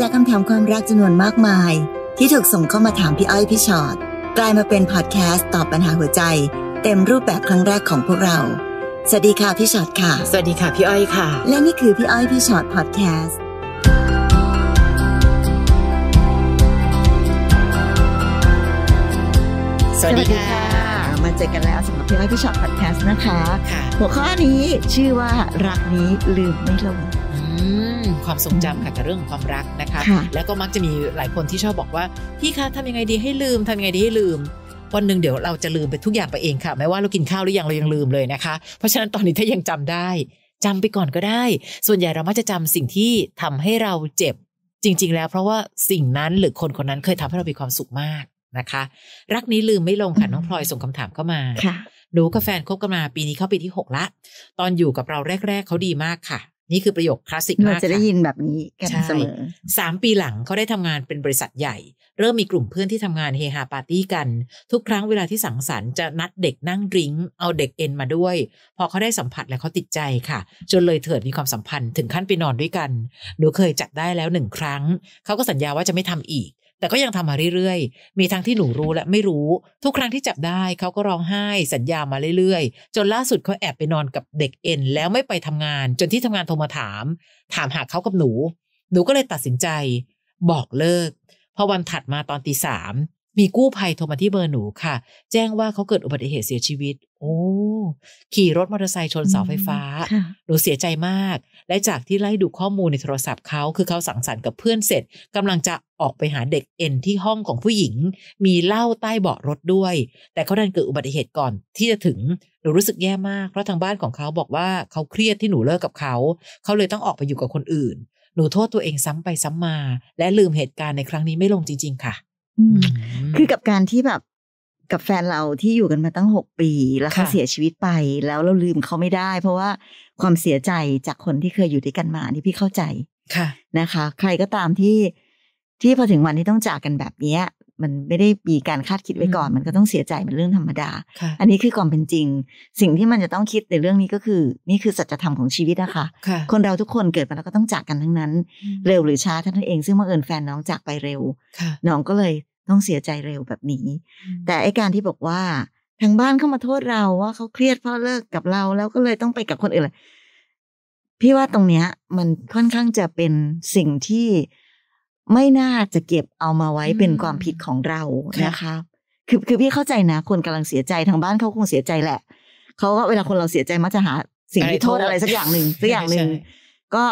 จากคำถามความรักจำนวนมากมาย ที่ถูกส่งเข้ามาถามพี่อ้อยพี่ชอ็อตกลายมาเป็นพอดแคสต์ตอบปัญหาหัวใจ เต็มรูปแบบครั้งแรกของพวกเรา สวัสดีค่ะพี่ชอ็อตค่ะ สวัสดีค่ะ พี่อ้อยค่ะและนี่คือพี่อ้อยพี่ชอ็อตพอดแคสต์สวัสดีค่ะมาเจอกันแล้วสำหรับพี่อ้อยพี่ชอ็อตพอดแคสต์นะคะ หัวข้อนี้ชื่อว่า รักนี้ลืมไม่ลงอืมความทรงจำค่ะกับเรื่องของความรักนะคะแล้วก็มักจะมีหลายคนที่ชอบบอกว่าพี่คะทำยังไงดีให้ลืมทำยังไงดีให้ลืมวันหนึ่งเดี๋ยวเราจะลืมไปทุกอย่างไปเองค่ะไม่ว่าเรากินข้าวหรือยังเรายังลืมเลยนะคะเพราะฉะนั้นตอนนี้ถ้ายังจำได้ จำไปก่อนก็ได้ ส่วนใหญ่เรามักจะจำสิ่งที่ทำให้เราเจ็บ จริง ๆ แล้วเพราะว่าสิ่งนั้นหรือคนคนนั้นเคยทำให้เรามีความสุขมากนะคะ รักนี้ลืมไม่ลงค่ะน้องพลอยส่งคำถามเข้ามาหนูกับแฟนคบกันมา ปีนี้เข้าปีที่ 6ละ ตอนอยู่กับเราแรก ๆ เขาดีมากค่ะนี่คือประโยคคลาสสิกมากเราจะได้ยินแบบนี้กันเสมอสามปีหลังเขาได้ทำงานเป็นบริษัทใหญ่ เริ่มมีกลุ่มเพื่อนที่ทำงานเฮฮาปาร์ตี้กัน ทุกครั้งเวลาที่สังสรรค์จะนัดเด็กนั่งดริ้งเอาเด็กเอ็นมาด้วย พอเขาได้สัมผัสแล้วเขาติดใจค่ะ จนเลยเถิดมีความสัมพันธ์ถึงขั้นไปนอนด้วยกันหนูเคยจัดได้แล้วหนึ่งครั้ง เขาก็สัญญาว่าจะไม่ทำอีกแต่ก็ยังทำมาเรื่อยๆ มีทั้งที่หนูรู้และไม่รู้ ทุกครั้งที่จับได้เขาก็ร้องไห้สัญญามาเรื่อยๆ จนล่าสุดเขาแอบไปนอนกับเด็กเอ็นแล้วไม่ไปทำงาน จนที่ทำงานโทรมาถาม ถามหาเขากับหนู หนูก็เลยตัดสินใจ บอกเลิกพอวันถัดมาตอนตีสามมีกู้ภัยโทรมาที่เบอร์หนูค่ะ แจ้งว่าเขาเกิดอุบัติเหตุเสียชีวิต โอ้ขี่รถมอเตอร์ไซค์ชนเสาไฟฟ้า หนูเสียใจมาก และจากที่ไล่ดูข้อมูลในโทรศัพท์เขาคือเขาสังสรรค์กับเพื่อนเสร็จกำลังจะออกไปหาเด็กเอ็นที่ห้องของผู้หญิง มีเหล้าใต้เบาะรถด้วย แต่เขาดันเกิดอุบัติเหตุก่อนที่จะถึงหนูรู้สึกแย่มากเพราะทางบ้านของเขาบอกว่าเขาเครียดที่หนูเลิกกับเขาเขาเลยต้องออกไปอยู่กับคนอื่นหนูโทษตัวเองซ้ำไปซ้ำมา และลืมเหตุการณ์ในครั้งนี้ไม่ลงจริง ๆค่ะคือกับการที่แบบกับแฟนเราที่อยู่กันมาตั้งหกปีแล้วเขาเสียชีวิตไปแล้วเราลืมเขาไม่ได้ เพราะว่าความเสียใจจากคนที่เคยอยู่ด้วยกันมานี่พี่เข้าใจค่ะนะคะ ใครก็ตามที่ที่พอถึงวันที่ต้องจากกันแบบเนี้ยมันไม่ได้มีการคาดคิดไว้ก่อน มันก็ต้องเสียใจเป็นเรื่องธรรมดา อันนี้คือความเป็นจริง สิ่งที่มันจะต้องคิดในเรื่องนี้ก็คือ นี่คือสัจธรรมของชีวิตนะคะคะคนเราทุกคนเกิดมาแล้วก็ต้องจากกันทั้งนั้นเร็วหรือช้าท่านเองซึ่งบังเอิญแฟนน้องจากไปเร็วน้องก็เลยต้องเสียใจเร็วแบบนี้ แต่ไอการที่บอกว่าทางบ้านเข้ามาโทษเราว่าเขาเครียดเพราะเลิกกับเรา แล้วก็เลยต้องไปกับคนอื่นเลยพี่ว่าตรงเนี้ยมันค่อนข้างจะเป็นสิ่งที่ไม่น่าจะเก็บเอามาไว้เป็นความผิดของเรานะคะ คือคือพี่เข้าใจนะ คนกำลังเสียใจทางบ้านเขาคงเสียใจแหละเขาก็เวลาคนเราเสียใจมักจะหาสิ่งที่โทษอะไรสักอย่างหนึ่งสักอย่างหนึ่งก็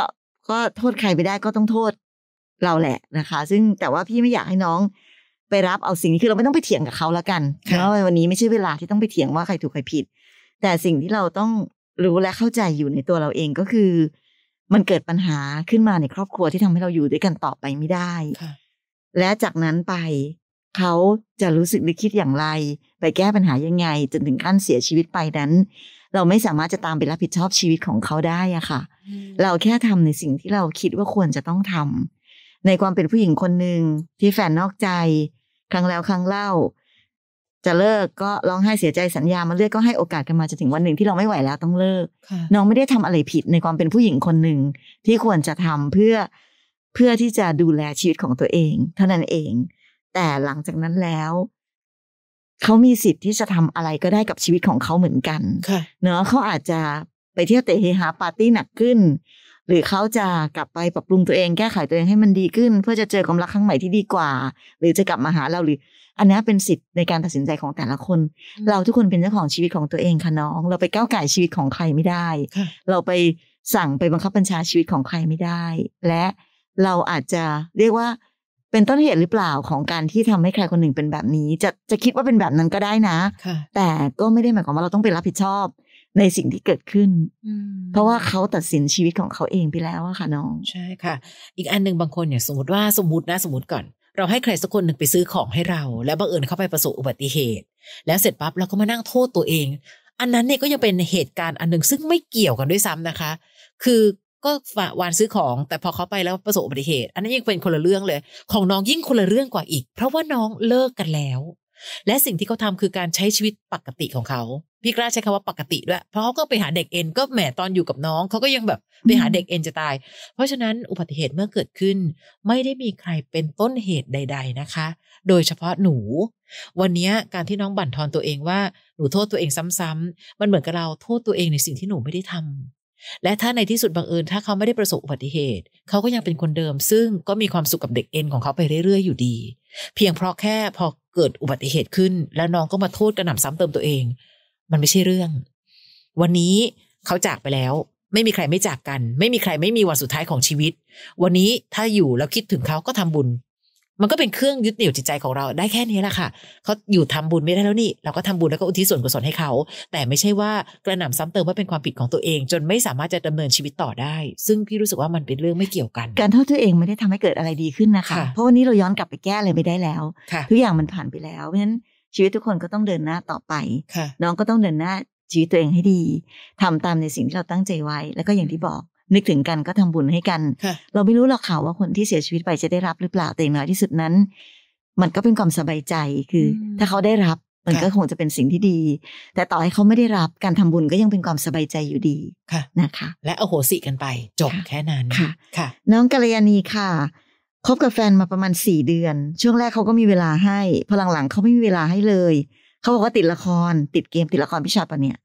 ก็โทษใครไปได้ก็ต้องโทษเราแหละนะคะ ซึ่งแต่ว่าพี่ไม่อยากให้น้องไปรับเอาสิ่งนี้คือเราไม่ต้องไปเถียงกับเขาแล้วกันเพราะวันนี้ไม่ใช่เวลาที่ต้องไปเถียงว่าใครถูกใครผิด แต่สิ่งที่เราต้องรู้และเข้าใจอยู่ในตัวเราเองก็คือ มันเกิดปัญหาขึ้นมาในครอบครัวที่ทำให้เราอยู่ด้วยกันต่อไปไม่ได้ และจากนั้นไปเขาจะรู้สึกหรือคิดอย่างไร ไปแก้ปัญหายังไงจนถึงขั้นเสียชีวิตไปนั้น เราไม่สามารถจะตามไปรับผิดชอบชีวิตของเขาได้อะค่ะเราแค่ทำในสิ่งที่เราคิดว่าควรจะต้องทำ ในความเป็นผู้หญิงคนหนึ่งที่แฟนนอกใจครั้งแล้วครั้งเล่าจะเลิกก็ร้องไห้เสียใจสัญญามาเลือกก็ให้โอกาสกันมาจนถึงวันหนึ่งที่เราไม่ไหวแล้วต้องเลิกน้องไม่ได้ทำอะไรผิดในความเป็นผู้หญิงคนหนึ่งที่ควรจะทำเพื่อเพื่อที่จะดูแลชีวิตของตัวเอง เท่านั้นเอง แต่หลังจากนั้นแล้ว เขามีสิทธิ์ที่จะทำอะไรก็ได้กับชีวิตของเขาเหมือนกันเนอะเขาอาจจะไปเที่ยวเตะเฮฮาปาร์ตี้หนักขึ้นหรือเขาจะกลับไปปรับปรุงตัวเองแก้ไขตัวเองให้มันดีขึ้น เพื่อจะเจอความรักครั้งใหม่ที่ดีกว่า หรือจะกลับมาหาเราหรืออันนี้เป็นสิทธิ์ในการตัดสินใจของแต่ละคน เราทุกคนเป็นเจ้าของชีวิตของตัวเองค่ะน้อง เราไปก้าวไก่ชีวิตของใครไม่ได้เราไปสั่งไปบังคับบัญชาชีวิตของใครไม่ได้ และเราอาจจะเรียกว่า เป็นต้นเหตุหรือเปล่าของการที่ทำให้ใครคนหนึ่งเป็นแบบนี้ จะจะคิดว่าเป็นแบบนั้นก็ได้นะแต่ก็ไม่ได้หมายความว่าเราต้องไปรับผิดชอบในสิ่งที่เกิดขึ้นเพราะว่าเขาตัดสินชีวิตของเขาเองไปแล้วอะค่ะน้อง ใช่ค่ะ อีกอันหนึ่งบางคนเนี่ยสมมติว่าสมมตินะสมมติก่อน เราให้ใครสักคนหนึ่งไปซื้อของให้เราแล้วบังเอิญเข้าไปประสบอุบัติเหตุ แล้วเสร็จปั๊บเราก็มานั่งโทษตัวเอง อันนั้นเนี่ยก็ยังเป็นเหตุการณ์อันหนึ่งซึ่งไม่เกี่ยวกันด้วยซ้ำนะคะ คือก็ฝากวานซื้อของ แต่พอเขาไปแล้วประสบอุบัติเหตุ อันนั้นยังเป็นคนละเรื่องเลย ของน้องยิ่งคนละเรื่องกว่าอีก เพราะว่าน้องเลิกกันแล้ว และสิ่งที่เขาทาคือการใช้ชีวิตปกติของเขาพี่กล้าใช้คำว่าปกติด้วย เพราะเขาก็ไปหาเด็กเอ็นก็แหมตอนอยู่กับน้อง เขาก็ยังแบบ ไปหาเด็กเอ็นจะตาย เพราะฉะนั้นอุบัติเหตุเมื่อเกิดขึ้น ไม่ได้มีใครเป็นต้นเหตุใด ๆนะคะ โดยเฉพาะหนู วันนี้การที่น้องบั่นทอนตัวเองว่าหนูโทษตัวเองซ้ำๆ มันเหมือนกับเราโทษตัวเองในสิ่งที่หนูไม่ได้ทำ และถ้าในที่สุดบังเอิญถ้าเขาไม่ได้ประสบอุบัติเหตุเขาก็ยังเป็นคนเดิม ซึ่งก็มีความสุขกับเด็กเอ็นของเขาไปเรื่อย ๆอยู่ดี เพียงเพราะแค่พอเกิดอุบัติเหตุขึ้น แล้วน้องก็มาโทษกระหน่ำซ้ำเติมตัวเองมันไม่ใช่เรื่อง วันนี้เขาจากไปแล้วไม่มีใครไม่จากกัน ไม่มีใครไม่มีวันสุดท้ายของชีวิต วันนี้ถ้าอยู่แล้วคิดถึงเขาก็ทำบุญ มันก็เป็นเครื่องยึดเหนี่ยวจิตใจของเราได้แค่นี้แหละค่ะ เขาอยู่ทำบุญไม่ได้แล้วนี่เราก็ทำบุญแล้วก็อุทิศส่วนกุศลให้เขา แต่ไม่ใช่ว่ากระหน่าซ้ำเติมว่าเป็นความผิดของตัวเอง จนไม่สามารถจะดำเนินชีวิตต่อได้ ซึ่งพี่รู้สึกว่ามันเป็นเรื่องไม่เกี่ยวกัน การโทษตัวเองไม่ได้ทำให้เกิดอะไรดีขึ้นนะคะคะเพราะวันนี้เราย้อนกลับไปแก้อะไรไม่ได้แล้วทุกอย่างมันผ่านไปแล้วเพราะฉะนั้นชีวิตทุกคนก็ต้องเดินหน้าต่อไปน้องก็ต้องเดินหน้าชีวิตตัวเองให้ดี ทำตามในสิ่งที่เราตั้งใจไว้ แล้วก็อย่างที่บอกนึกถึงกันก็ทำบุญให้กันเราไม่รู้หรอกค่ะว่าคนที่เสียชีวิตไปจะได้รับหรือเปล่าแต่อย่างน้อยที่สุดนั้น มันก็เป็นความสบายใจคือ ถ้าเขาได้รับมันก็คงจะเป็นสิ่งที่ดี แต่ต่อให้เขาไม่ได้รับการทำบุญก็ยังเป็นความสบายใจอยู่ดีค่ะนะคะ และอโหสิกันไปจบแค่นั้นค่ะ น้องกัลยาณีค่ะคบกับแฟนมาประมาณสี่เดือน ช่วงแรกเขาก็มีเวลาให้พอหลังๆเขาไม่มีเวลาให้เลย เขาบอกว่าติดละคร ติดเกม ติดละครพิชาปะเนี่ย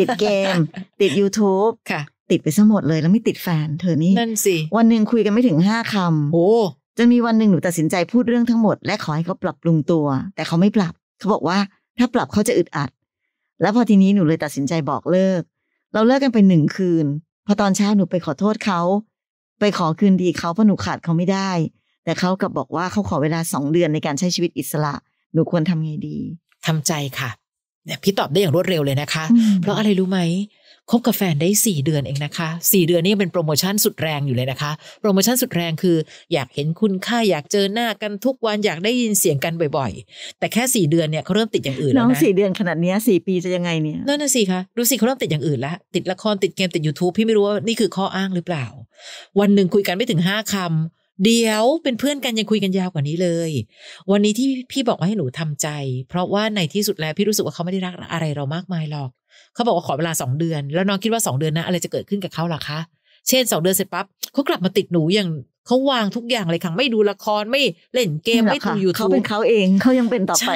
ติดเกม ติด YouTube ค่ะ ติดไปซะหมดเลย แล้วไม่ติดแฟนเธอนี่ นั่นสิ วันหนึ่งคุยกันไม่ถึงห้าคำโอ้จนมีวันหนึ่งหนูตัดสินใจพูดเรื่องทั้งหมด และขอให้เขาปรับปรุงตัว แต่เขาไม่ปรับเขาบอกว่าถ้าปรับเขาจะอึดอัด แล้วพอทีนี้หนูเลยตัดสินใจบอกเลิกเราเลิกกันไปหนึ่งคืนพอตอนเช้าหนูไปขอโทษเขาไปขอคืนดีเขาเพราะหนูขาดเขาไม่ได้ แต่เขากลับบอกว่าเขาขอเวลาสองเดือนในการใช้ชีวิตอิสระ หนูควรทำไงดี ทำใจค่ะพี่ตอบได้อย่างรวดเร็วเลยนะคะ เพราะอะไรรู้ไหมคบกับแฟนได้ 4 เดือนเองนะคะ 4 เดือนนี่เป็นโปรโมชั่นสุดแรงอยู่เลยนะคะ โปรโมชั่นสุดแรงคือ อยากเห็นคุณค่าอยากเจอหน้ากันทุกวันอยากได้ยินเสียงกันบ่อย ๆ แต่แค่ 4 เดือนเนี่ยเขาเริ่มติดอย่างอื่นแล้วนะน้องสี่เดือนขนาดนี้สี่ปีจะยังไงเนี่ยนั่นน่ะสิคะดูสิเขาเริ่มติดอย่างอื่นละติดละครติดเกมติด YouTube พี่ไม่รู้ว่านี่คือข้ออ้างหรือเปล่า วันหนึ่งคุยกันไม่ถึงห้าคำเดี๋ยวเป็นเพื่อนกันยังคุยกันยาวกว่านี้เลย วันนี้ที่พี่บอกว่าให้หนูทำใจ เพราะว่าในที่สุดแล้วพี่รู้สึกว่าเขาไม่ได้รักอะไรเรามากมายหรอกเขาบอกว่าขอเวลาสองเดือนแล้วน้องคิดว่าสองเดือนนะ อะไรจะเกิดขึ้นกับเขาล่ะคะ เช่นสองเดือนเสร็จปั๊บเขากลับมาติดหนูอย่างเขาวางทุกอย่างเลยค่ะไม่ดูละครไม่เล่นเกม ไม่ดูยูทูบเขาเป็นเขาเองเขายังเป็นต่อไป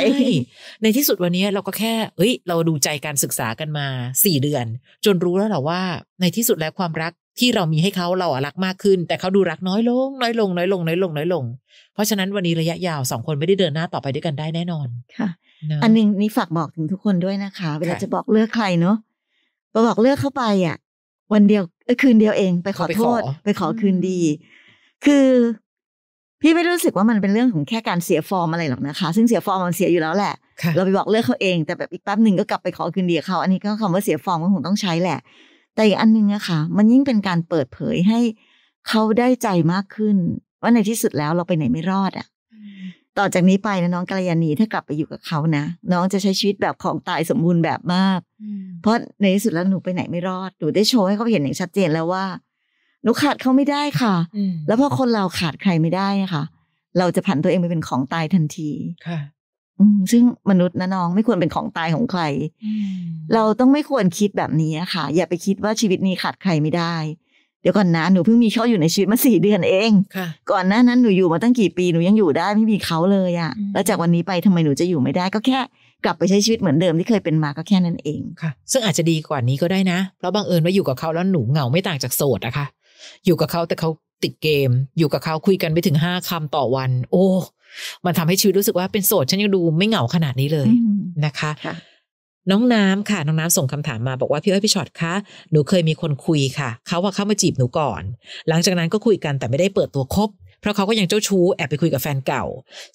ในที่สุดวันนี้เราก็แค่เฮ้ยเราดูใจการศึกษากันมาสี่เดือน จนรู้แล้วหรอว่าในที่สุดแล้วความรักที่เรามีให้เขาเราอะรักมากขึ้น แต่เขาดูรักน้อยลง น้อยลงน้อยลงน้อยลงน้อยลง เพราะฉะนั้นวันนี้ระยะยาวสองคนไม่ได้เดินหน้าต่อไปด้วยกันได้แน่นอนค่ะอันนึงนี่ฝากบอกถึงทุกคนด้วยนะคะ เวลาจะบอกเลือกใครเนาะบอกเลือกเข้าไปอ่ะ วันเดียวคืนเดียวเอง ไปขอโทษ ไปขอคืนดี คือ พี่ไม่รู้สึกว่ามันเป็นเรื่องของแค่การเสียฟอร์มอะไรหรอกนะคะ ซึ่งเสียฟอร์มมันเสียอยู่แล้วแหละ เราไปบอกเลิกเขาเอง แต่แบบอีกแป๊บหนึ่งก็กลับไปขอคืนดีเขาอันนี้ก็คำว่าเสียฟอร์มก็คงต้องใช้แหละแต่อีกอันนึงอะค่ะ มันยิ่งเป็นการเปิดเผยให้เขาได้ใจมากขึ้นว่าในที่สุดแล้วเราไปไหนไม่รอดอะต่อจากนี้ไปนะน้องกัลยาณีถ้ากลับไปอยู่กับเขานะน้องจะใช้ชีวิตแบบของตายสมบูรณ์แบบมาก เพราะในที่สุดแล้วหนูไปไหนไม่รอดหนูได้โชว์ให้เขาเห็นอย่างชัดเจนแล้วว่าหนูขาดเขาไม่ได้ค่ะแล้วพอคนเราขาดใครไม่ได้นะคะเราจะผันตัวเองไปเป็นของตายทันทีซึ่งมนุษย์นะน้องไม่ควรเป็นของตายของใคร เราต้องไม่ควรคิดแบบนี้ค่ะ อย่าไปคิดว่าชีวิตนี้ขาดใครไม่ได้ เดี๋ยวก่อนนะหนูเพิ่งมีเขาอยู่ในชีวิตมาสี่เดือนเองก่อนหน้านั้นหนูอยู่มาตั้งกี่ปีหนูยังอยู่ได้ไม่มีเขาเลยอะ่ะ แล้วจากวันนี้ไปทำไมหนูจะอยู่ไม่ได้ก็แค่กลับไปใช้ชีวิตเหมือนเดิมที่เคยเป็นมาก็แค่นั้นเอง ค่ะ ซึ่งอาจจะดีกว่านี้ก็ได้นะเพราะบังเอิญว่าอยู่กับเขาแล้วหนูเหงาไม่ต่างจากโสดอะค่ะอยู่กับเขาแต่เขาติดเกม อยู่กับเขาคุยกันไปถึงห้าคำต่อวัน โอ้มันทำให้ชีวิตรู้สึกว่าเป็นโสดฉันยังดูไม่เหงาขนาดนี้เลยนะคะ น้องน้ำค่ะ น้องน้ำส่งคำถามมาบอกว่าพี่เอ้พี่ช็อตคะ หนูเคยมีคนคุยค่ะ เขาว่าเข้ามาจีบหนูก่อน หลังจากนั้นก็คุยกันแต่ไม่ได้เปิดตัวคบ เพราะเขาก็ยังเจ้าชู้ แอบไปคุยกับแฟนเก่า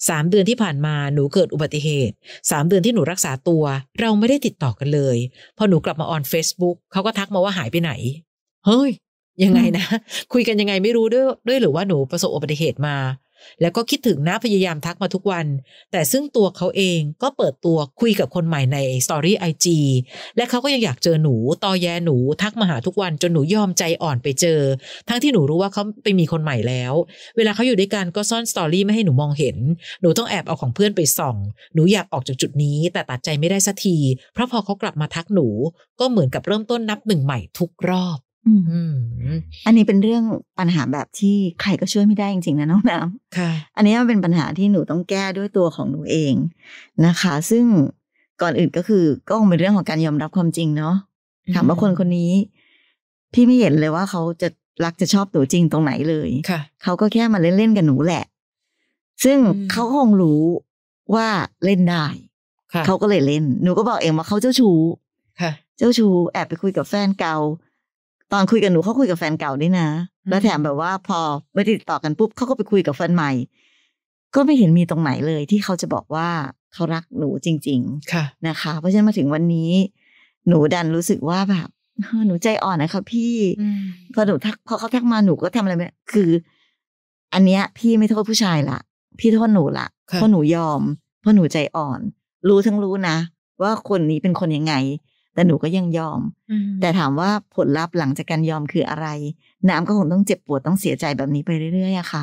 สามเดือนที่ผ่านมาหนูเกิดอุบัติเหตุสามเดือนที่หนูรักษาตัว เราไม่ได้ติดต่อกันเลยพอหนูกลับมาออน Facebook เขาก็ทักมาว่าหายไปไหนเฮ้ย ยังไงนะ คุยกันยังไงไม่รู้ด้วยด้วยหรือว่าหนูประสบอุบัติเหตุมาแล้วก็คิดถึงนะพยายามทักมาทุกวัน แต่ซึ่งตัวเขาเองก็เปิดตัวคุยกับคนใหม่ในสตอรี่ไอจีและเขาก็ยังอยากเจอหนู ตอแยหนูทักมาหาทุกวัน จนหนูยอมใจอ่อนไปเจอ ทั้งที่หนูรู้ว่าเขาไปมีคนใหม่แล้ว เวลาเขาอยู่ด้วยกันก็ซ่อนสตอรี่ไม่ให้หนูมองเห็น หนูต้องแอบเอาของเพื่อนไปส่อง หนูอยากออกจากจุดนี้ แต่ตัดใจไม่ได้สักที เพราะพอเขากลับมาทักหนู ก็เหมือนกับเริ่มต้นนับหนึ่งใหม่ทุกรอบอันนี้เป็นเรื่องปัญหาแบบที่ใครก็ช่วยไม่ได้จริงๆนะน้องน้ำค่ะ อันนี้มันเป็นปัญหาที่หนูต้องแก้ด้วยตัวของหนูเองนะคะ ซึ่งก่อนอื่นก็คือ ก็คงเป็นเรื่องของการยอมรับความจริงเนาะถามว่าคนคนนี้ พี่ไม่เห็นเลยว่าเขาจะรักจะชอบหนูจริงตรงไหนเลย ค่ะ เขาก็แค่มาเล่นๆกับหนูแหละ ซึ่งเขาคงรู้ว่าเล่นได้เขาก็เลยเล่น หนูก็บอกเองว่าเขาเจ้าชู้เจ้าชู้แอบไปคุยกับแฟนเก่าตอนคุยกับหนูเขาคุยกับแฟนเก่าด้วยนะ แล้วแถมแบบว่าพอไม่ติดต่อกันปุ๊บเขาก็ไปคุยกับแฟนใหม่ ก็ไม่เห็นมีตรงไหนเลยที่เขาจะบอกว่าเขารักหนูจริงๆ ค่ะนะคะ เพราะฉะนั้นมาถึงวันนี้ หนูดันรู้สึกว่าแบบหนูใจอ่อนนะคะพี่พอหนูทักพอเขาทักมาหนูก็ทำอะไรไม่คือ อันเนี้ยพี่ไม่โทษผู้ชายละพี่โทษหนูละเพราะหนูยอมเพราะหนูใจอ่อน รู้ทั้งรู้นะ ว่าคนนี้เป็นคนยังไงแต่หนูก็ยังยอม แต่ถามว่าผลลัพธ์หลังจากการยอมคืออะไร น้ำก็คงต้องเจ็บปวดต้องเสียใจแบบนี้ไปเรื่อยๆอะค่ะ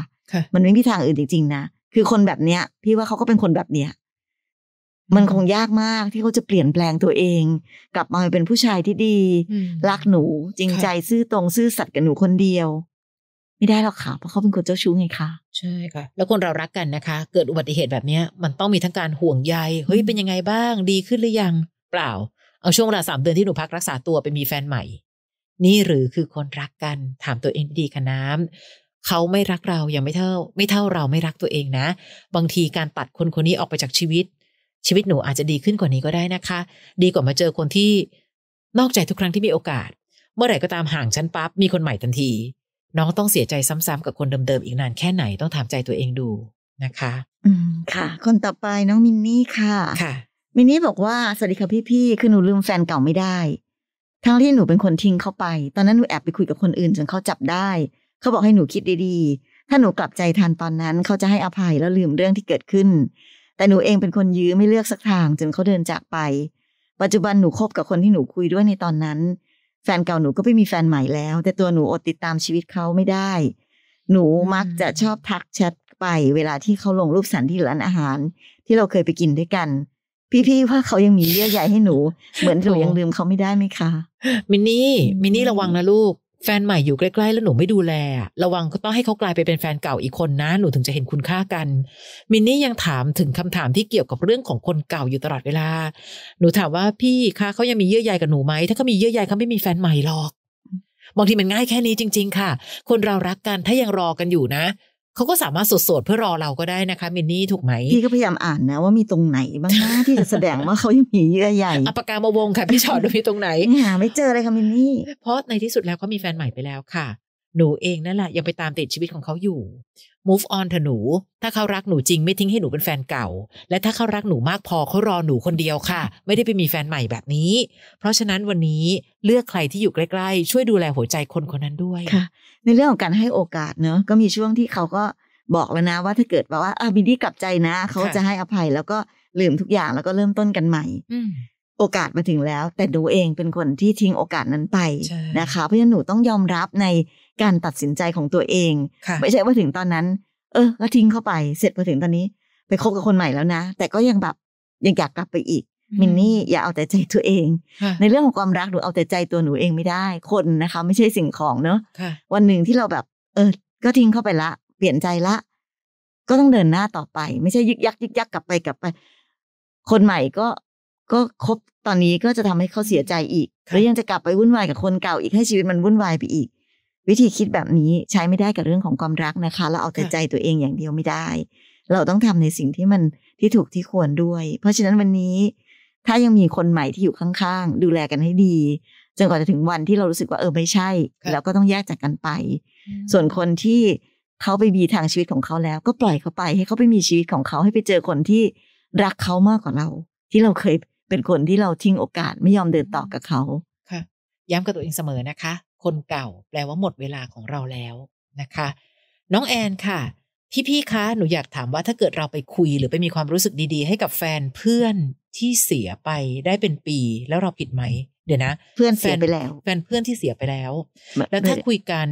มันไม่มีทางอื่นจริงๆนะ คือคนแบบเนี้ย พี่ว่าเขาก็เป็นคนแบบเนี้ย มันคงยากมากที่เขาจะเปลี่ยนแปลงตัวเอง กลับมาเป็นผู้ชายที่ดี รักหนูจริงใจซื่อตรงซื่อสัตย์กับหนูคนเดียว ไม่ได้หรอกค่ะเพราะเขาเป็นคนเจ้าชู้ไงคะใช่ค่ะ แล้วคนเรารักกันนะคะ เกิดอุบัติเหตุแบบเนี้ย มันต้องมีทั้งการห่วงใยเฮ้ยเป็นยังไงบ้าง ดีขึ้นหรือยัง เปล่าเอาช่วงเวลาสามเดือนที่หนูพักรักษาตัวไปมีแฟนใหม่ นี่หรือคือคนรักกันถามตัวเองดีค่ะน้ำ เขาไม่รักเราอย่างไม่เท่า ไม่เท่าเราไม่รักตัวเองนะบางทีการตัดคนคนนี้ออกไปจากชีวิต ชีวิตหนูอาจจะดีขึ้นกว่านี้ก็ได้นะคะ ดีกว่ามาเจอคนที่นอกใจทุกครั้งที่มีโอกาส เมื่อไหร่ก็ตามห่างฉันปั๊บมีคนใหม่ทันที น้องต้องเสียใจซ้ำๆกับคนเดิมๆอีกนานแค่ไหนต้องถามใจตัวเองดูนะคะ อืมค่ะ คนต่อไปน้องมินนี่ค่ะ ค่ะมินนี่บอกว่าสวัสดีค่ะพี่ๆ คือหนูลืมแฟนเก่าไม่ได้ ทั้งที่หนูเป็นคนทิ้งเขาไป ตอนนั้นหนูแอบไปคุยกับคนอื่นจนเขาจับได้ เขาบอกให้หนูคิดดีๆ ถ้าหนูกลับใจทันตอนนั้นเขาจะให้อภัยแล้วลืมเรื่องที่เกิดขึ้น แต่หนูเองเป็นคนยื้อไม่เลือกสักทาง จนเขาเดินจากไป ปัจจุบันหนูคบกับคนที่หนูคุยด้วยในตอนนั้น แฟนเก่าหนูก็ไปมีแฟนใหม่แล้ว แต่ตัวหนูอดติดตามชีวิตเขาไม่ได้ หนูมักจะชอบทักแชทไป เวลาที่เขาลงรูปสันที่ร้านอาหาร ที่เราเคยไปกินด้วยกันพี่ๆว่าเขายังมีเยื่อใยให้หนู เหมือนหนูยังลืมเขาไม่ได้ไหมคะ มินนี่ มินนี่ระวังนะลูก แฟนใหม่อยู่ใกล้ๆแล้วหนูไม่ดูแล ระวังก็ต้องให้เขากลายไปเป็นแฟนเก่าอีกคนนะ หนูถึงจะเห็นคุณค่ากัน มินนี่ยังถามถึงคำถามที่เกี่ยวกับเรื่องของคนเก่าอยู่ตลอดเวลา หนูถามว่าพี่คะเขายังมีเยื่อใยกับหนูไหม ถ้าเขา มีเยื่อใยเขาไม่มีแฟนใหม่หรอก บางทีมันง่ายแค่นี้จริง ๆค่ะ คนเรารักกัน ถ้ายังรอกันอยู่นะเขาก็สามารถสดๆ เพื่อรอเราก็ได้นะคะ มินนี่ ถูกไหม พี่ก็พยายามอ่านนะ ว่ามีตรงไหนบ้างนะที่จะแสดงว่าเขายังมีเยื่อใหญ่อปากกามาวงค่ะ พี่ชอดูมีตรงไหนหา ไม่เจอเลยค่ะมินนี่ เพราะในที่สุดแล้วเขามีแฟนใหม่ไปแล้วค่ะหนูเองนั่นแหละยังไปตามติดชีวิตของเขาอยู่ move on เถอะหนูถ้าเขารักหนูจริงไม่ทิ้งให้หนูเป็นแฟนเก่า และถ้าเขารักหนูมากพอเขารอหนูคนเดียวค่ะ ไม่ได้ไปมีแฟนใหม่แบบนี้เพราะฉะนั้นวันนี้เลือกใครที่อยู่ใกล้ๆช่วยดูแลหัวใจคนคนนั้นด้วยค่ะในเรื่องของการให้โอกาสเนอะก็มีช่วงที่เขาก็บอกแล้วนะว่าถ้าเกิดแบบว่าอ่ะบินดี้กลับใจนะ เขาจะให้อภัยแล้วก็ลืมทุกอย่างแล้วก็เริ่มต้นกันใหม่โอกาสมาถึงแล้ว แต่หนูเองเป็นคนที่ทิ้งโอกาสนั้นไปนะคะ เพราะฉะนั้นหนูต้องยอมรับในการตัดสินใจของตัวเอง ไม่ใช่ว่าถึงตอนนั้น เออก็ทิ้งเข้าไปเสร็จพอถึงตอนนี้ ไปคบกับคนใหม่แล้วนะแต่ก็ยังแบบยังอยากกลับไปอีกมินนี่อย่าเอาแต่ใจตัวเอง ในเรื่องของความรักหนูเอาแต่ใจตัวหนูเองไม่ได้คนนะคะ ไม่ใช่สิ่งของเนอะวันหนึ่งที่เราแบบ เออ ก็ทิ้งเข้าไปละเปลี่ยนใจละ ก็ต้องเดินหน้าต่อไป ไม่ใช่ยึกยักยึกยักกลับไปกลับไป คนใหม่ก็ก็คบตอนนี้ก็จะทำให้เขาเสียใจอีกหรือยังจะกลับไปวุ่นวายกับคนเก่าอีก ให้ชีวิตมันวุ่นวายไปอีกวิธีคิดแบบนี้ใช้ไม่ได้กับเรื่องของความรักนะคะเราเอาแต่ใจตัวเองอย่างเดียวไม่ได้ เราต้องทำในสิ่งที่มันที่ถูกที่ควรด้วย เพราะฉะนั้นวันนี้ถ้ายังมีคนใหม่ที่อยู่ข้างๆดูแลกันให้ดีจนกว่าจะถึงวันที่เรารู้สึกว่าเออไม่ใช่แล้วก็ต้องแยกจากกันไป ส่วนคนที่เขาไปมีทางชีวิตของเขาแล้ว ก็ปล่อยเขาไป ให้เขาไปมีชีวิตของเขาให้ไปเจอคนที่รักเขามากกว่าเรา ที่เราเคยเป็นคนที่เราทิ้งโอกาสไม่ยอมเดินต่อกับเขาค่ะย้ำกับตัวเองเสมอนะคะคนเก่าแปลว่าหมดเวลาของเราแล้วนะคะ น้องแอนค่ะ พี่พี่คะหนูอยากถามว่า ถ้าเกิดเราไปคุยหรือไปมีความรู้สึกดี ๆ ให้กับแฟนเพื่อนที่เสียไป ได้เป็นปีแล้วเราผิดไหม เดี๋ยวนะ เพื่อนเสียไปแล้ว แฟนเพื่อนที่เสียไปแล้ว แล้วถ้าคุยกัน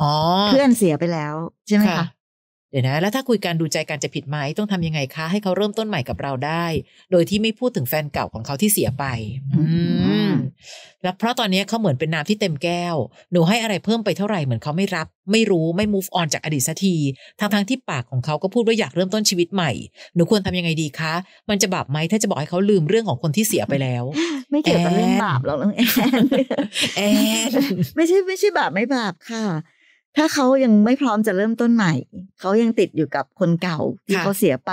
อ๋อเพื่อนเสียไปแล้วใช่ไหมคะดี๋ยวนะแล้วถ้าคุยกันดูใจกันจะผิดไหม ต้องทำยังไงคะ ให้เขาเริ่มต้นใหม่กับเราได้ โดยที่ไม่พูดถึงแฟนเก่าของเขาที่เสียไป อืม แล้วเพราะตอนนี้เขาเหมือนเป็นน้ำที่เต็มแก้ว หนูให้อะไรเพิ่มไปเท่าไหร่ เหมือนเขาไม่รับ ไม่รู้ ไม่ move on จากอดีตสักที ทั้งทั้งที่ปากของเขา ก็พูดว่าอยากเริ่มต้นชีวิตใหม่ หนูควรทำยังไงดีคะ มันจะบาปไหม ถ้าจะบอกให้เขาลืมเรื่องของคนที่เสียไปแล้ว ไม่เกี่ยวกับเรื่องบาปหรอกน้องแอนแอนไม่ใช่ไม่ใช่บาปไม่บาปค่ะถ้าเขายังไม่พร้อมจะเริ่มต้นใหม่ เขายังติดอยู่กับคนเก่า ที่เขาเสียไป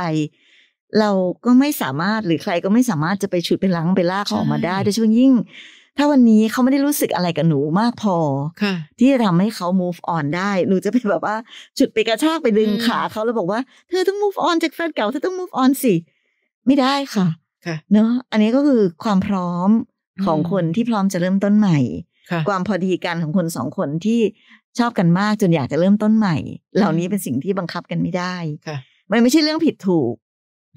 เราก็ไม่สามารถหรือใครก็ไม่สามารถจะไปฉุดไปล้างไปลากเขาออกมาได้โดยเฉพาะยิ่ง ถ้าวันนี้เขาไม่ได้รู้สึกอะไรกับหนูมากพอที่จะทำให้เขา move on ได้หนูจะไปแบบว่า ฉุดไปกระชากไปดึงขาเขา แล้วบอกว่า เธอต้อง move on จากแฟนเก่าเธอต้อง move on สิไม่ได้ค่ะเนาะอันนี้ก็คือความพร้อมของคนที่พร้อมจะเริ่มต้นใหม่ความพอดีกันของคนสองคนที่ชอบกันมากจนอยากจะเริ่มต้นใหม่ เหล่านี้เป็นสิ่งที่บังคับกันไม่ได้ค่ะมันไม่ใช่เรื่องผิดถูก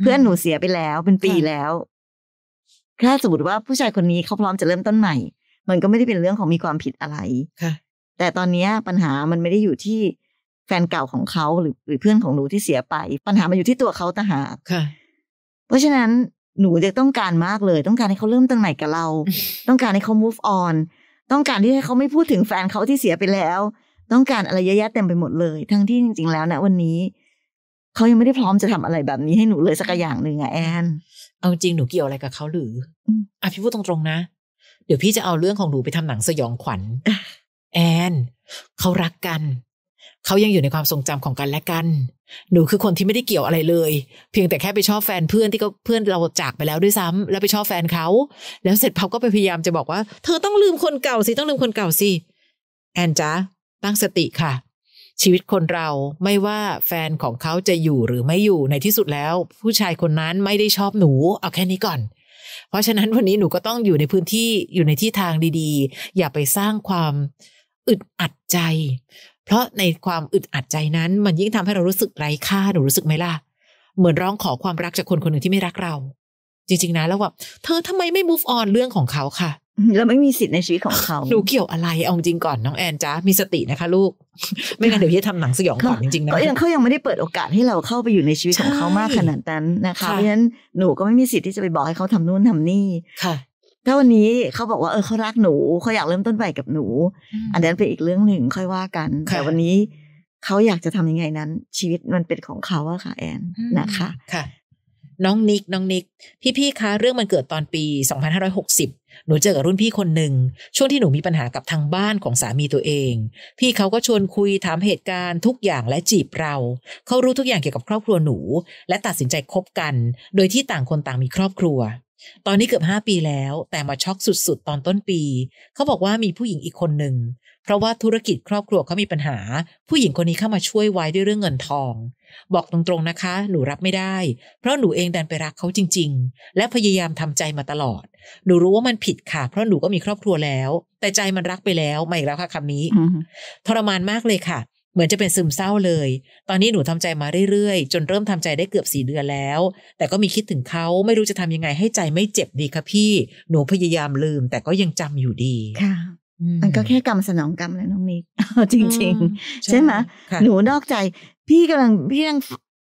เพื่อนหนูเสียไปแล้วเป็นปีแล้ว ถ้าสมมติว่าผู้ชายคนนี้เขาพร้อมจะเริ่มต้นใหม่ มันก็ไม่ได้เป็นเรื่องของมีความผิดอะไรค่ะ แต่ตอนนี้ปัญหามันไม่ได้อยู่ที่แฟนเก่าของเขาหรือหรือเพื่อนของหนูที่เสียไป ปัญหามันอยู่ที่ตัวเขาต่างหากค่ะ เพราะฉะนั้นหนูจะต้องการมากเลย ต้องการให้เขาเริ่มต้นใหม่กับเรา ต้องการให้เขา move on ต้องการที่ให้เขาไม่พูดถึงแฟนเขาที่เสียไปแล้วต้องการอะไรเยอะแยะเต็มไปหมดเลย ทั้งที่จริง ๆ แล้วนะวันนี้เขายังไม่ได้พร้อมจะทำอะไรแบบนี้ให้หนูเลยสักอย่างหนึ่งอะแอน เอาจริงหนูเกี่ยวอะไรกับเขาหรือ อ่ะพี่พูดตรงๆนะ เดี๋ยวพี่จะเอาเรื่องของหนูไปทำหนังสยองขวัญแอน เขารักกัน เขายังอยู่ในความทรงจำของกันและกัน หนูคือคนที่ไม่ได้เกี่ยวอะไรเลย เพียงแต่แค่ไปชอบแฟนเพื่อนที่ก็เพื่อนเราจากไปแล้วด้วยซ้ำ แล้วไปชอบแฟนเขา แล้วเสร็จพับก็ไปพยายามจะบอกว่า เธอต้องลืมคนเก่าสิต้องลืมคนเก่าสิแอนจ้าตั้งสติค่ะ ชีวิตคนเราไม่ว่าแฟนของเขาจะอยู่หรือไม่อยู่ในที่สุดแล้ว ผู้ชายคนนั้นไม่ได้ชอบหนูเอาแค่นี้ก่อน เพราะฉะนั้นวันนี้หนูก็ต้องอยู่ในพื้นที่อยู่ในที่ทางดีๆ อย่าไปสร้างความอึดอัดใจ เพราะในความอึดอัดใจนั้น มันยิ่งทำให้เรารู้สึกไร้ค่าหนูรู้สึกไหมล่ะ เหมือนร้องขอความรักจากคนคนหนึ่งที่ไม่รักเรา จริง ๆนะแล้วแบบเธอทำไมไม่ move on เรื่องของเขาค่ะเราไม่มีสิทธิ์ในชีวิตของเขาหนูเกี่ยวอะไร เอาจริงก่อนน้องแอนจ้ามีสตินะคะ ลูก ไม่งั้นเดี๋ยวพี่ทำหนังสยองขวัญจริงๆนะก็ยังเขายังไม่ได้เปิดโอกาสให้เราเข้าไปอยู่ในชีวิตของเขามากขนาดนั้นนะคะ เพราะฉะนั้นหนูก็ไม่มีสิทธิ์ที่จะไปบอกให้เขาทำนู่นทำนี่ค่ะ ถ้าวันนี้เขาบอกว่าเออเขารักหนูเขาอยากเริ่มต้นใหม่กับหนู อันนั้นเป็นอีกเรื่องหนึ่งค่อยว่ากัน แต่วันนี้เขาอยากจะทำยังไงนั้น ชีวิตมันเป็นของเขาอะค่ะ แอนนะคะ ค่ะ น้องนิกน้องนิกพี่ๆคะ เรื่องมันเกิดตอนปี 2560หนูเจอกับรุ่นพี่คนหนึ่งช่วงที่หนูมีปัญหากับทางบ้านของสามีตัวเอง พี่เขาก็ชวนคุยถามเหตุการณ์ทุกอย่างและจีบเรา เขารู้ทุกอย่างเกี่ยวกับครอบครัวหนู และตัดสินใจคบกัน โดยที่ต่างคนต่างมีครอบครัว ตอนนี้เกือบห้าปีแล้วแต่มาช็อกสุดๆตอนต้นปี เขาบอกว่ามีผู้หญิงอีกคนหนึ่งเพราะว่าธุรกิจครอบครัวเขามีปัญหา ผู้หญิงคนนี้เข้ามาช่วยไว้ด้วยเรื่องเงินทอง บอกตรงๆนะคะ หนูรับไม่ได้ เพราะหนูเองดันไปรักเขาจริงๆ และพยายามทำใจมาตลอด หนูรู้ว่ามันผิดค่ะเพราะหนูก็มีครอบครัวแล้ว แต่ใจมันรักไปแล้วไม่แล้วค่ะคำนี้ทรมานมากเลยค่ะ เหมือนจะเป็นซึมเศร้าเลย ตอนนี้หนูทำใจมาเรื่อยๆจนเริ่มทำใจได้เกือบสี่เดือนแล้ว แต่ก็มีคิดถึงเขาไม่รู้จะทำยังไงให้ใจไม่เจ็บดีค่ะพี่ หนูพยายามลืมแต่ก็ยังจำอยู่ดีค่ะมันก็แค่กรรม สนองกรรมแล้วน้องนิกจริงๆใช่ไหมหนูนอกใจพี่กำลังพี่ยัง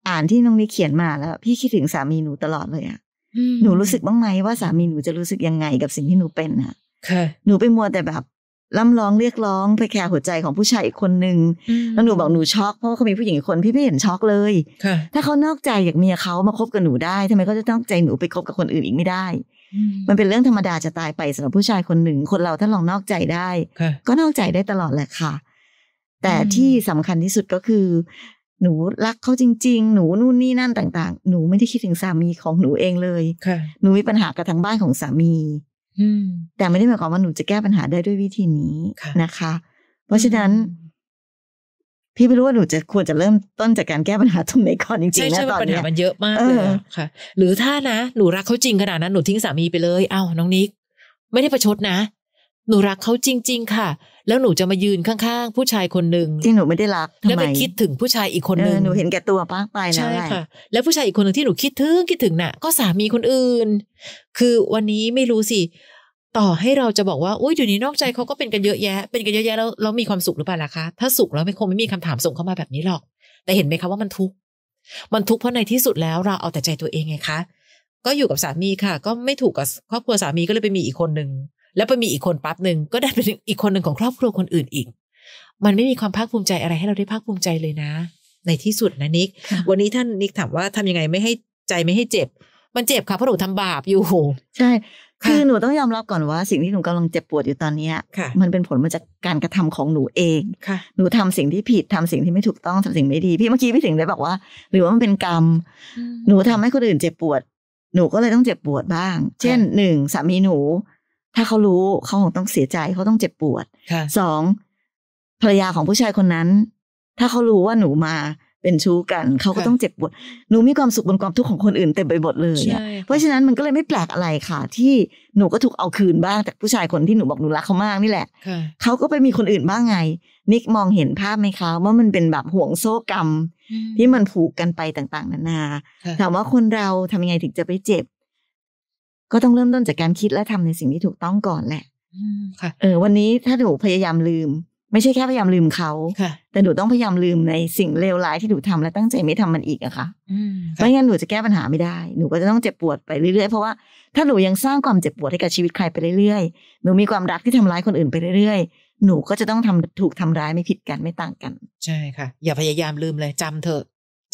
อ่านที่น้องนิกเขียนมาแล้ว พี่คิดถึงสามีหนูตลอดเลยอ่ะ หนูรู้สึกบ้างไหมว่าสามีหนูจะรู้สึกยังไงกับสิ่งที่หนูเป็นอะหนูไปมัวแต่แบบล่ำร้องเรียกร้องไปแคร์หัวใจของผู้ชายอีกคนนึงแล้วหนูบอกหนูช็อกเพราะเขามีผู้หญิงอีกคนพี่ไม่เห็นช็อกเลยถ้าเขานอกใจอยากเมียเขามาคบกับหนูได้ทำไมเขาจะต้องใจหนูไปคบกับคนอื่นอีกไม่ได้มันเป็นเรื่องธรรมดาจะตายไปสำหรับผู้ชายคนหนึ่ง คนเราถ้าลองนอกใจได้ก็นอกใจได้ตลอดแหละค่ะ แต่ที่สำคัญที่สุดก็คือ หนูรักเขาจริงๆ หนูนู่นนี่นั่นต่างๆ หนูไม่ได้คิดถึงสามีของหนูเองเลย หนูมีปัญหากับทางบ้านของสามีแต่ไม่ได้หมายความว่าหนูจะแก้ปัญหาได้ด้วยวิธีนี้นะคะ เพราะฉะนั้นพี่ไม่รู้ว่าหนูจะควรจะเริ่มต้นจากการแก้ปัญหาตรงไหนก่อนจริงๆนะตอนนี้ใช่ปัญหามันเยอะมากเลยค่ะ หรือถ้านะหนูรักเขาจริงขนาดนั้นหนูทิ้งสามีไปเลย เอ้าน้องนิกไม่ได้ประชดนะ หนูรักเขาจริงๆค่ะ แล้วหนูจะมายืนข้างๆผู้ชายคนหนึ่งที่หนูไม่ได้รักแล้วไปคิดถึงผู้ชายอีกคนหนึ่งหนูเห็นแก่ตัวป้าไปนะใช่ค่ะ แล้วผู้ชายอีกคนหนึ่งที่หนูคิดถึงคิดถึงน่ะก็สามีคนอื่น คือวันนี้ไม่รู้สิต่อให้เราจะบอกว่าอุ้ยอยู่นี้นอกใจเขาก็เป็นกันเยอะแยะ เป็นกันเยอะแยะแล้วเรามีความสุขหรือเปล่าล่ะคะถ้าสุขแล้วไม่คงไม่มีคำถามส่งเข้ามาแบบนี้หรอก แต่เห็นไหมคะว่ามันทุกข์มันทุกข์เพราะในที่สุดแล้วเราเอาแต่ใจตัวเองไงคะก็อยู่กับสามีค่ะ ก็ไม่ถูกกับครอบครัวสามีก็เลยไปมีอีกคนหนึ่งแล้วไปมีอีกคนปั๊บหนึ่งก็ได้เป็นอีกคนหนึ่งของครอบครัวคนอื่นอีก มันไม่มีความภาคภูมิใจอะไรให้เราได้ภาคภูมิใจเลยนะ ในที่สุดนะนิกวันนี้ท่านนิกถามว่าทำยังไงไม่ให้ใจไม่ให้เจ็บมันเจ็บค่ะเพราะหนูทำบาปอยู่ใช่คือหนูต้องยอมรับ ก่อนว่า สิ่งที่หนูกำลังเจ็บปวดอยู่ตอนเนี้ยมันเป็นผลมาจากการกระทำของหนูเองหนูทำสิ่งที่ผิดทำสิ่งที่ไม่ถูกต้องทำสิ่งไม่ดี พี่เมื่อกี้พี่ถึงได้บอกว่า หรือว่ามันเป็นกรรม หนูทำให้คนอื่นเจ็บปวด หนูก็เลยต้องเจ็บปวดบ้าง เช่นหนึ่งสามีหนู ถ้าเขารู้เขาคงต้องเสียใจเขาต้องเจ็บปวดสองภรรยาของผู้ชายคนนั้น ถ้าเขารู้ว่าหนูมาเป็นชู้กัน เขาก็ต้องเจ็บปวดหนูมีความสุขบนความทุกข์ของคนอื่นเต็มไปหมดเลยเพราะฉะนั้นมันก็เลยไม่แปลกอะไรค่ะ ที่หนูก็ถูกเอาคืนบ้างจากผู้ชายคนที่หนูบอกหนูรักเขามากนี่แหละเขาก็ไปมีคนอื่นบ้างไง นิกมองเห็นภาพไหมคะว่ามันเป็นแบบห่วงโซ่กรรม ที่มันผูกกันไปต่างๆ นานา ถามว่าคนเราทำยังไงถึงจะไปเจ็บ ก็ต้องเริ่มต้นจากการคิดและทำในสิ่งที่ถูกต้องก่อนแหละค่ะ เออ วันนี้ถ้าหนูพยายามลืมไม่ใช่แค่พยายามลืมเขา แต่หนูต้องพยายามลืมในสิ่งเลวร้ายที่หนูทำและตั้งใจไม่ทำมันอีกอะค่ะไม่งั้นหนูจะแก้ปัญหาไม่ได้ หนูก็จะต้องเจ็บปวดไปเรื่อยๆ เพราะว่าถ้าหนูยังสร้างความเจ็บปวดให้กับชีวิตใครไปเรื่อยๆ หนูมีความรักที่ทำร้ายคนอื่นไปเรื่อยๆ หนูก็จะต้องทำถูกทำร้ายไม่ผิดกันไม่ต่างกัน ใช่ค่ะ อย่าพยายามลืมเลยจำเถอะ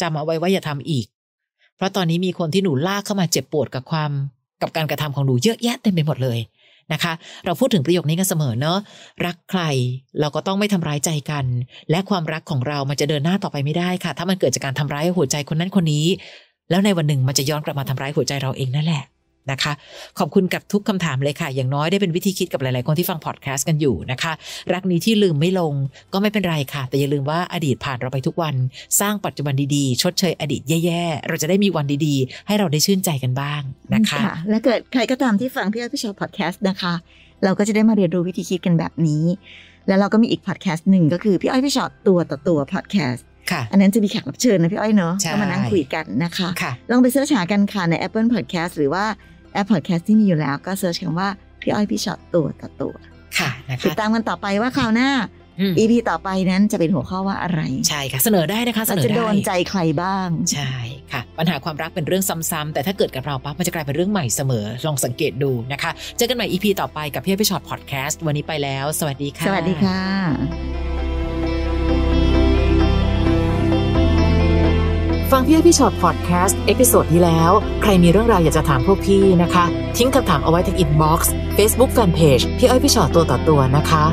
จำเอาไว้ว่าอย่าทำอีก เพราะตอนนี้มีคนที่หนูลากเข้ามาเจ็บปวดกับความ กับการกระทำของหนูเยอะแยะเต็มไปหมดเลยนะคะเราพูดถึงประโยคนี้กันเสมอเนอะรักใครเราก็ต้องไม่ทำร้ายใจกัน และความรักของเรามันจะเดินหน้าต่อไปไม่ได้ค่ะ ถ้ามันเกิดจากการทำร้ายหัวใจคนนั้นคนนี้ แล้วในวันหนึ่งมันจะย้อนกลับมาทำร้ายหัวใจเราเองนั่นแหละนะคะขอบคุณกับทุกคำถามเลยค่ะ อย่างน้อยได้เป็นวิธีคิดกับหลายๆคนที่ฟังพอดแคสต์กันอยู่นะคะ รักนี้ที่ลืมไม่ลงก็ไม่เป็นไรค่ะ แต่อย่าลืมว่าอดีตผ่านเราไปทุกวันสร้างปัจจุบันดีๆ ชดเชยอดีตแย่ๆ เราจะได้มีวันดีๆ ให้เราได้ชื่นใจกันบ้างนะคะและเกิดใครก็ตามที่ฟังพี่อ้อยพี่ชอพอดแคสต์นะคะ เราก็จะได้มาเรียนรู้วิธีคิดกันแบบนี้ แล้วเราก็มีอีกพอดแคสต์หนึ่งก็คือพี่อ้อยพี่ชอตตัวต่อตัวพอดแคสต์อันนั้นจะมีแขกรับเชิญนะพี่อ้อยเนาะก็มานั่งคุยกันนะคะ ลองไปเสิร์ชหากันค่ะใน Apple Podcast หรือว่าปพอดแคสต์ที่มีอยู่แล้วก็เซิร์ชคำว่าพี่อ้อยพี่ช็อตตัวต่อตัว ค่ะนะคะติดตามกันต่อไปว่าคราวหน้าอีพีต่อไปนั้นจะเป็นหัวข้อว่าอะไรใช่ค่ะ เสนอได้นะคะเสนอได้จะโดนใจใครบ้าง ใช่ค่ะ ปัญหาความรักเป็นเรื่องซ้ำๆแต่ถ้าเกิดกับเราปั๊บ มันจะกลายเป็นเรื่องใหม่เสมอลองสังเกตดูนะคะ เจอกันใหม่อีพีต่อไปกับพี่พี่ช็อตพอดแคสต์วันนี้ไปแล้ว สวัสดีค่ะ สวัสดีค่ะฟังพี่อ้พี่ชอตพอดแคสต์เอพิโซดที่แล้ว ใครมีเรื่องราวอยากจะถามพวกพี่นะคะ ทิ้งคำถามเอาไว้ที่อินบ็อกซ์เฟซบุ๊กแฟนเพจพี่อ้พี่ชอตตัวต่อตัวนะคะ